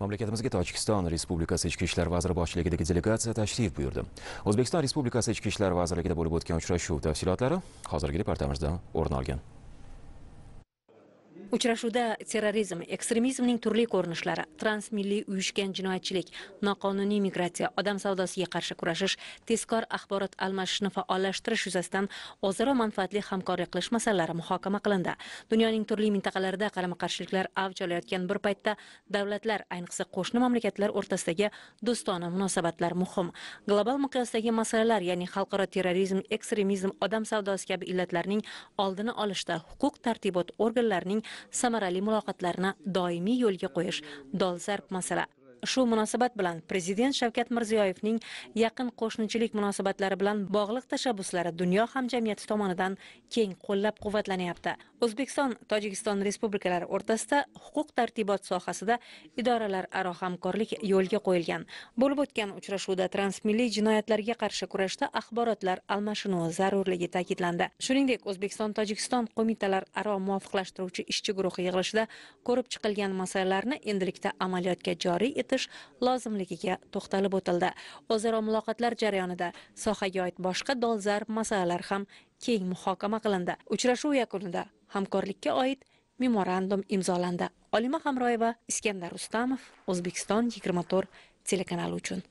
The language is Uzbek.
mamlakatimizga tojikiston respublikasi ichki ishlar vaziri boshchiligidagi delegatsiya tashrif buyurdi o'zbekiston respublikasi ichki ishlar vazirligida bo'lib o'tgan uchrashuv tafsilotlari hozirgi reportajdan o'rin olgan uchrashuvda terrorizm ekstremizmning turli ko'rinishlari transmilliy uyushgan jinoyatchilik noqonuniy migratsiya odam savdosiga qarshi kurashish tezkor axborot almashishni faollashtirish yuzasidan o'zaro manfaatli hamkorlik qilish masalalari muhokama qilindi dunyoning turli mintaqalarida qarama qarshiliklar avj olayotgan bir paytda davlatlar ayniqsa qo'shni mamlakatlar o'rtasidagi do'stona munosabatlar muhim global miqyosdagi masalalar ya'ni xalqaro terrorizm ekstremizm odam savdosi kabi illatlarning oldini olishda huquq tartibot organlarining samarali muloqotlarni doimiy yo'lga qo'yish dolzarb masala shu munosabat bilan prezident shavkat mirziyoyevning yaqin qo'shnichilik munosabatlari bilan bog'liq tashabbuslari dunyo hamjamiyati tomonidan keng qo'llab quvvatlanyapti o'zbekiston tojikiston respublikalari o'rtasida huquq tartibot sohasida idoralararo hamkorlik yo'lga qo'yilgan bo'lib o'tgan uchrashuvda transmilliy jinoyatlarga qarshi kurashda axborotlar almashinuvi zarurligi ta'kidlandi shuningdek o'zbekiston tojikiston qo'mitalararo muvofiqlashtiruvchi ishchi guruhi yig'ilishida ko'rib chiqilgan masalalarni endilikda amaliyotga joriy etish lozimligiga to'xtalib o'tildi o'zaro muloqotlar jarayonida sohaga oid boshqa dolzarb masalalar ham keng muhokama qilindi uchrashuv yakunida hamkorlikka oid memorandum imzolandi olima hamroyeva iskandar rustamov o'zbekiston yigirma to'rt telekanali uchun